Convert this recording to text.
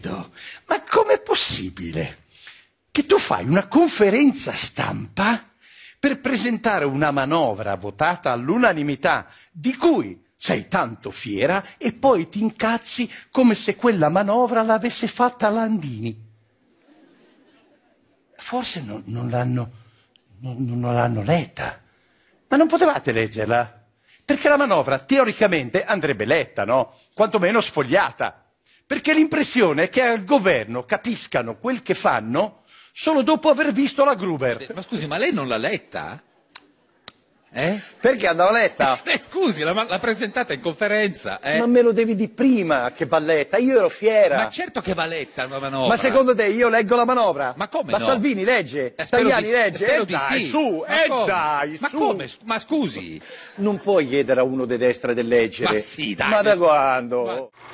chiedo, ma com'è possibile che tu fai una conferenza stampa per presentare una manovra votata all'unanimità di cui sei tanto fiera e poi ti incazzi come se quella manovra l'avesse fatta Landini? Forse non, non, l'hanno, non, non l'hanno letta, ma non potevate leggerla perché la manovra teoricamente andrebbe letta, no? Quantomeno sfogliata. Perché l'impressione è che al governo capiscano quel che fanno solo dopo aver visto la Gruber. Ma scusi, ma lei non l'ha letta? Eh? Perché andava letta? Eh, scusi, l'ha, l'ha, presentata in conferenza. Eh? Ma me lo devi di prima che va letta, io ero fiera. Ma certo che va letta la manovra. Ma secondo te io leggo la manovra? Ma come? Ma no? Salvini legge, eh, Tajani eh, di, legge. E eh dai, sì. su, e eh dai, su. Ma come? Ma scusi. Non puoi chiedere a uno di destra di leggere. Ma sì, dai. Ma da quando? Ma...